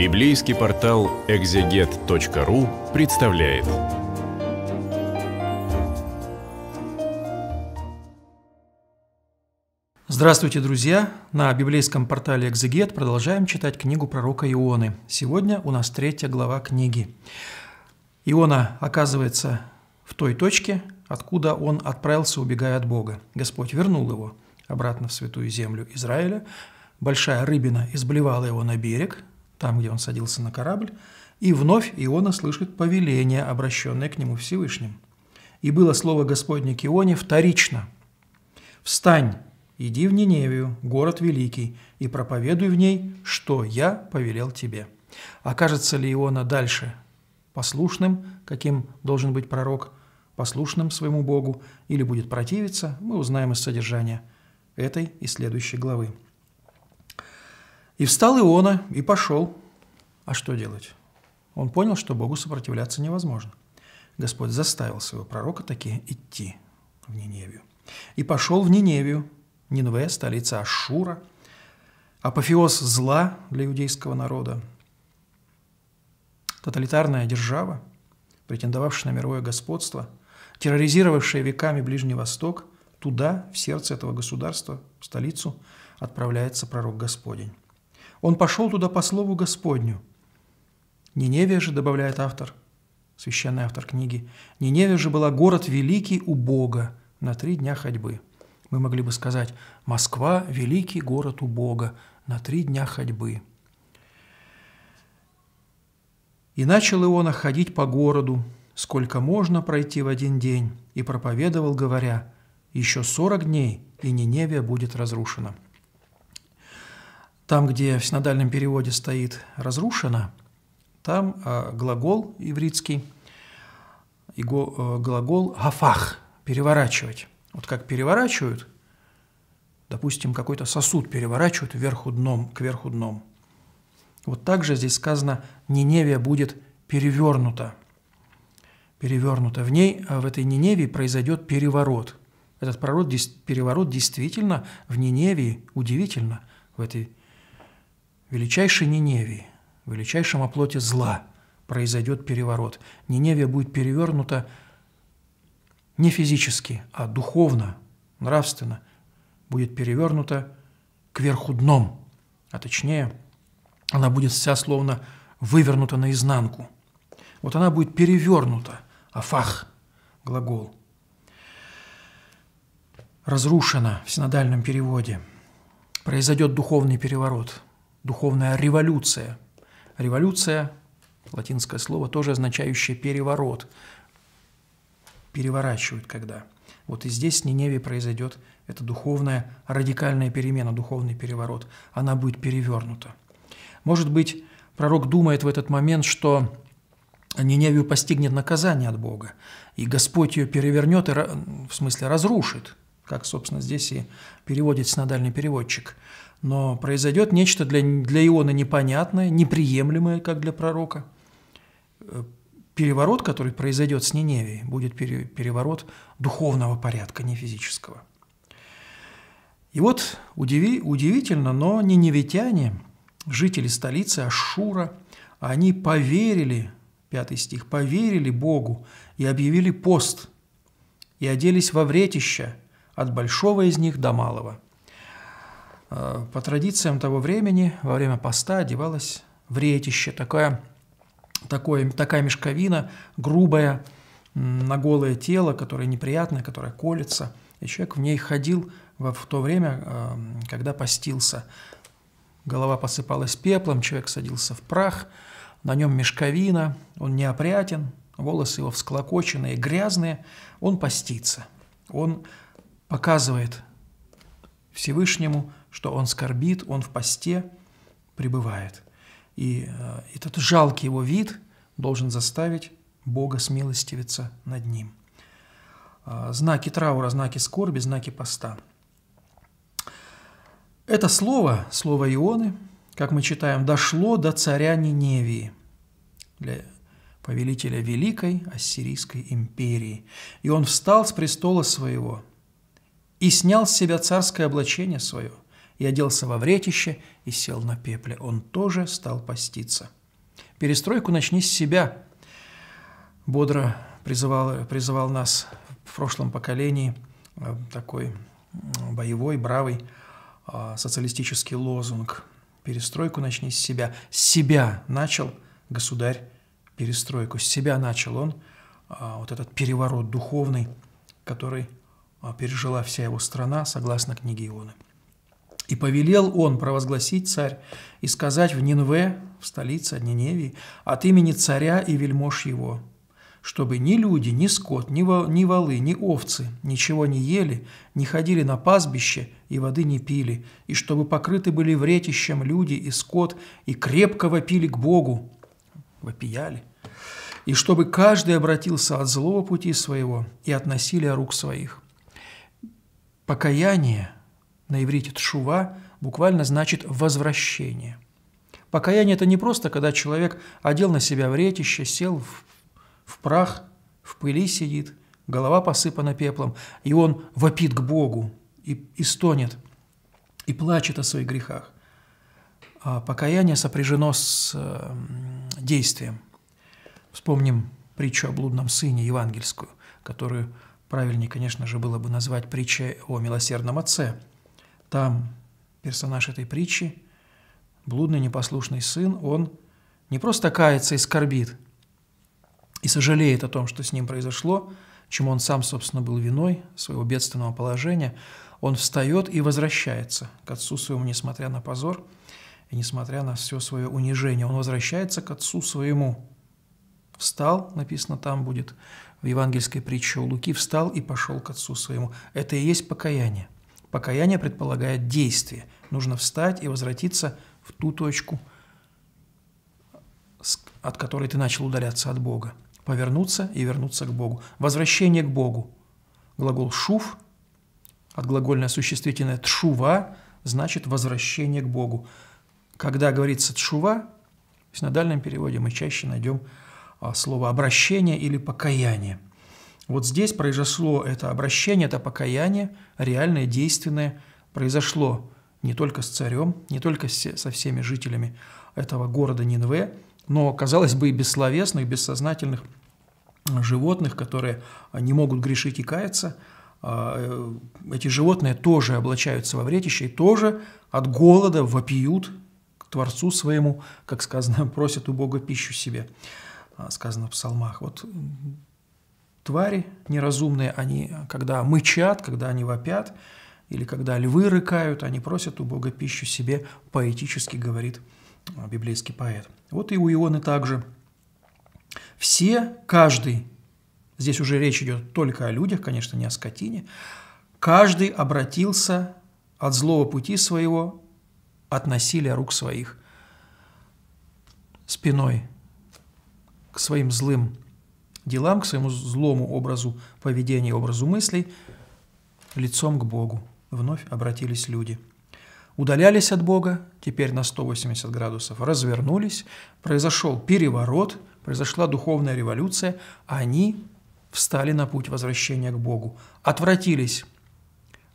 Библейский портал экзегет.ру представляет. Здравствуйте, друзья! На библейском портале «Экзегет» продолжаем читать книгу пророка Ионы. Сегодня у нас третья глава книги. Иона оказывается в той точке, откуда он отправился, убегая от Бога. Господь вернул его обратно в святую землю Израиля. Большая рыбина изблевала его на берег, там, где он садился на корабль, и вновь Иона слышит повеление, обращенное к нему Всевышним. И было слово Господне к Ионе вторично. «Встань, иди в Ниневию, город великий, и проповедуй в ней, что я повелел тебе». Окажется ли Иона дальше послушным, каким должен быть пророк, послушным своему Богу, или будет противиться, мы узнаем из содержания этой и следующей главы. И встал Иона и пошел. А что делать? Он понял, что Богу сопротивляться невозможно. Господь заставил своего пророка таки идти в Ниневию. И пошел в Ниневию. Нинве – столица Ашура, апофеоз зла для иудейского народа, тоталитарная держава, претендовавшая на мировое господство, терроризировавшая веками Ближний Восток, туда, в сердце этого государства, в столицу, отправляется пророк Господень. Он пошел туда по слову Господню. Ниневия же, добавляет автор, священный автор книги, Ниневия же была город великий у Бога на три дня ходьбы. Мы могли бы сказать, Москва – великий город у Бога на три дня ходьбы. И начал Иона ходить по городу, сколько можно пройти в один день, и проповедовал, говоря, «Еще сорок дней, и Ниневия будет разрушена». Там, где в синодальном переводе стоит «разрушено», там э, глагол ивритский, э, глагол «гафах» – «переворачивать». Вот как переворачивают, допустим, какой-то сосуд переворачивают вверху дном, кверху дном. Вот так же здесь сказано «Ниневия будет перевернута». Перевернута. В ней, э, в этой Ниневии произойдет переворот. Этот переворот действительно в Ниневии, удивительно, в этой величайшей Ниневии, в величайшем оплоте зла произойдет переворот. Ниневия будет перевернута не физически, а духовно, нравственно, будет перевернута кверху дном, а точнее, она будет вся словно вывернута наизнанку. Вот она будет перевернута, афах, глагол. Разрушена в синодальном переводе. Произойдет духовный переворот – духовная революция. Революция, латинское слово, тоже означающее переворот. Переворачивают когда. Вот и здесь в Ниневе произойдет эта духовная, радикальная перемена, духовный переворот. Она будет перевернута. Может быть, пророк думает в этот момент, что Ниневию постигнет наказание от Бога, и Господь ее перевернет, в смысле разрушит – как, собственно, здесь и переводит синодальный переводчик. Но произойдет нечто для, для Иона непонятное, неприемлемое, как для пророка. Э, переворот, который произойдет с Ниневией, будет пере, переворот духовного порядка, не физического. И вот удиви, удивительно, но ниневитяне, жители столицы Ашура, они поверили, пятый стих, поверили Богу и объявили пост, и оделись во вретища, от большого из них до малого. Э, по традициям того времени во время поста одевалась в ретище, такая, такое, такая мешковина грубая на голое тело, которая неприятная, которая колется. И человек в ней ходил в то время, э, когда постился. Голова посыпалась пеплом, человек садился в прах, на нем мешковина, он неопрятен, волосы его всклокоченные, грязные, он постится. Он показывает Всевышнему, что он скорбит, он в посте пребывает. И э, этот жалкий его вид должен заставить Бога смилостивиться над ним. Э, знаки траура, знаки скорби, знаки поста. Это слово, слово Ионы, как мы читаем, дошло до царя Ниневии, для повелителя Великой Ассирийской империи. И он встал с престола своего – и снял с себя царское облачение свое, и оделся во вретище, и сел на пепле. Он тоже стал поститься. Перестройку начни с себя, бодро призывал, призывал нас в прошлом поколении э, такой боевой, бравый а, социалистический лозунг. Перестройку начни с себя. С себя начал государь перестройку. С себя начал он а, вот этот переворот духовный, который а, пережила вся его страна, согласно книге Ионы. «И повелел он провозгласить царь и сказать в Нинве, в столице Ниневии, от имени царя и вельмож его, чтобы ни люди, ни скот, ни, волы, ни овцы ничего не ели, не ходили на пастбище и воды не пили, и чтобы покрыты были вретищем люди и скот, и крепко вопили к Богу, вопияли, и чтобы каждый обратился от злого пути своего и от насилия рук своих. Покаяние на иврите «тшува» буквально значит «возвращение». Покаяние – это не просто, когда человек одел на себя вретище, сел в, в прах, в пыли сидит, голова посыпана пеплом, и он вопит к Богу и, и стонет, и плачет о своих грехах. А покаяние сопряжено с э, действием. Вспомним притчу о блудном сыне евангельскую, которую Правильнее, конечно же, было бы назвать притчей о милосердном отце. Там персонаж этой притчи, блудный непослушный сын, он не просто кается и скорбит, и сожалеет о том, что с ним произошло, чему он сам, собственно, был виной своего бедственного положения, он встает и возвращается к отцу своему, несмотря на позор и несмотря на все свое унижение. Он возвращается к отцу своему. Встал, написано там будет, в евангельской притче у Луки, встал и пошел к отцу своему. Это и есть покаяние. Покаяние предполагает действие. Нужно встать и возвратиться в ту точку, от которой ты начал удаляться от Бога. Повернуться и вернуться к Богу. Возвращение к Богу. Глагол «шув» от глагольное существительное «тшува» значит «возвращение к Богу». Когда говорится «тшува», в синодальном переводе мы чаще найдем а, слово обращение или покаяние. Вот здесь произошло это обращение, это покаяние, реальное, действенное, произошло не только с царем, не только со всеми жителями этого города Нинве, но, казалось бы, и бессловесных, бессознательных э, животных, которые не могут грешить и каяться, а, э, эти животные тоже облачаются во вретище и тоже от голода вопиют к Творцу своему, как сказано, просят у Бога пищу себе. А, сказано в псалмах. Вот твари неразумные, они, когда мычат, когда они вопят, или когда львы рыкают, они просят у Бога пищу себе, поэтически говорит а, библейский поэт. Вот и у Ионы также. Все, каждый, здесь уже речь идет только о людях, конечно, не о скотине, каждый обратился от злого пути своего, от насилия рук своих, спиной своим злым делам, к своему злому образу поведения, образу мыслей, лицом к Богу вновь обратились люди. Удалялись от Бога, теперь на 180 градусов, развернулись, произошел переворот, произошла духовная революция, они встали на путь возвращения к Богу, отвратились.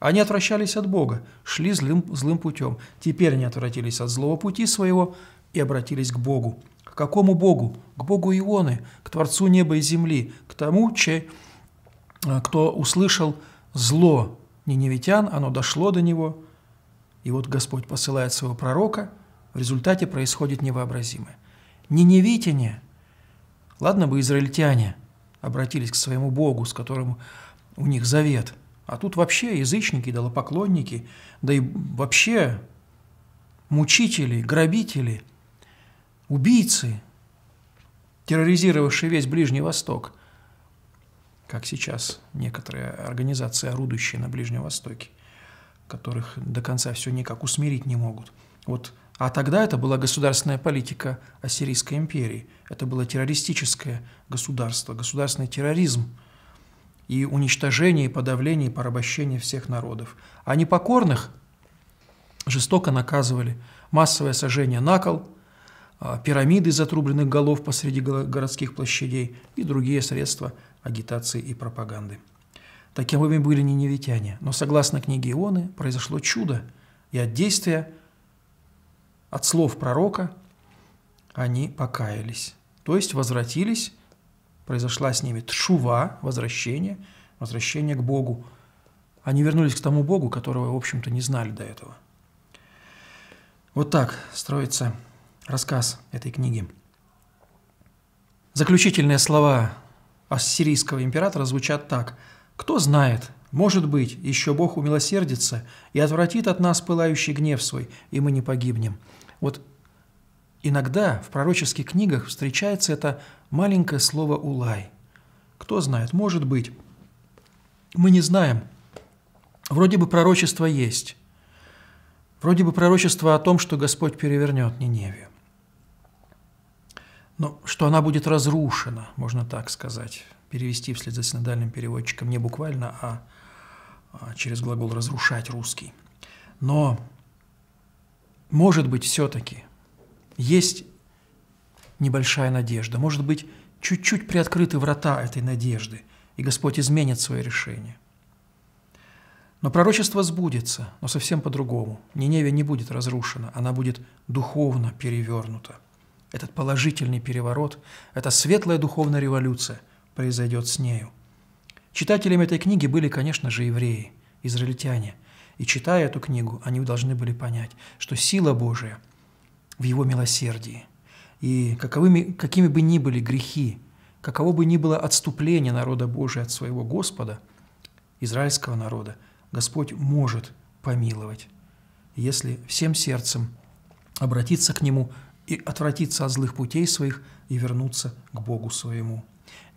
Они отвращались от Бога, шли злым, злым путем, теперь они отвратились от злого пути своего и обратились к Богу – к какому Богу? К Богу Ионы, к Творцу неба и земли, к тому, чей, а, кто услышал зло ниневитян, оно дошло до него. И вот Господь посылает своего пророка, в результате происходит невообразимое. Ниневитяне, ладно бы израильтяне, обратились к своему Богу, с которым у них завет. А тут вообще язычники, идолопоклонники, да и вообще мучители, грабители – убийцы, терроризировавшие весь Ближний Восток, как сейчас некоторые организации, орудующие на Ближнем Востоке, которых до конца все никак усмирить не могут. Вот а тогда это была государственная политика Ассирийской империи. Это было террористическое государство, государственный терроризм и уничтожение, и подавление, и порабощение всех народов. А непокорных жестоко наказывали. Массовое сожжение на кол – а, пирамиды из отрубленных голов посреди городских площадей и другие средства агитации и пропаганды. Таковыми были не ниневитяне, но согласно книге Ионы произошло чудо, и от действия, от слов пророка они покаялись, то есть возвратились, произошла с ними тшува, возвращение, возвращение к Богу. Они вернулись к тому Богу, которого, в общем-то, не знали до этого. Вот так строится рассказ этой книги. Заключительные слова ассирийского императора звучат так. «Кто знает, может быть, еще Бог умилосердится и отвратит от нас пылающий гнев свой, и мы не погибнем». Вот иногда в пророческих книгах встречается это маленькое слово «улай». Кто знает, может быть. Мы не знаем. Вроде бы пророчество есть. Вроде бы пророчество о том, что Господь перевернет Ниневию. Но что она будет разрушена, можно так сказать, перевести вслед за синодальным переводчиком не буквально, а, а через глагол «разрушать» русский. Но, может быть, все-таки есть небольшая надежда, может быть, чуть-чуть приоткрыты врата этой надежды, и Господь изменит свое решение. Но пророчество сбудется, но совсем по-другому. Ниневия не будет разрушена, она будет духовно перевернута этот положительный переворот, эта светлая духовная революция произойдет с нею. Читателями этой книги были, конечно же, евреи, израильтяне. И читая эту книгу, они должны были понять, что сила Божия в его милосердии. И каковыми, какими бы ни были грехи, каково бы ни было отступление народа Божия от своего Господа, израильского народа, Господь может помиловать, если всем сердцем обратиться к Нему и отвратиться от злых путей своих и вернуться к Богу своему.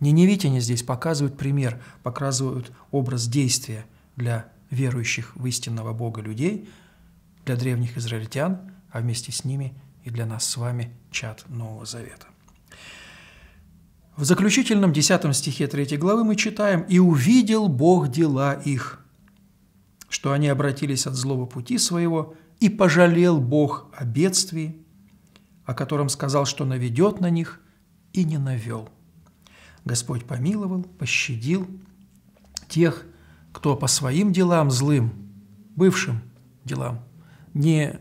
Ниневитяне здесь показывают пример, показывают образ действия для верующих в истинного Бога людей, для древних израильтян, а вместе с ними и для нас с вами чат Нового Завета. В заключительном 10 стихе 3 главы мы читаем «И увидел Бог дела их, что они обратились от злого пути своего, и пожалел Бог о бедствии, о котором сказал, что наведет на них, и не навел. Господь помиловал, пощадил тех, кто по своим делам злым, бывшим делам, не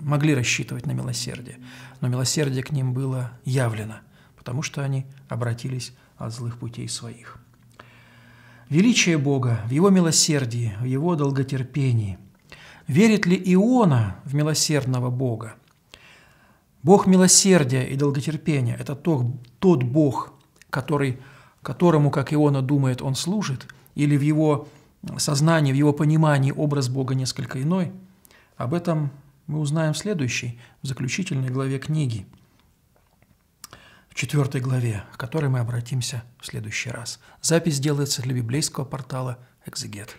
могли рассчитывать на милосердие, но милосердие к ним было явлено, потому что они обратились от злых путей своих. Величие Бога в Его милосердии, в Его долготерпении. Верит ли Иона в милосердного Бога? Бог милосердия и долготерпения – это тот, тот Бог, который, которому, как Иона думает, он служит, или в его сознании, в его понимании образ Бога несколько иной. Об этом мы узнаем в следующей, в заключительной главе книги, в четвертой главе, к которой мы обратимся в следующий раз. Запись делается для библейского портала «Экзегет».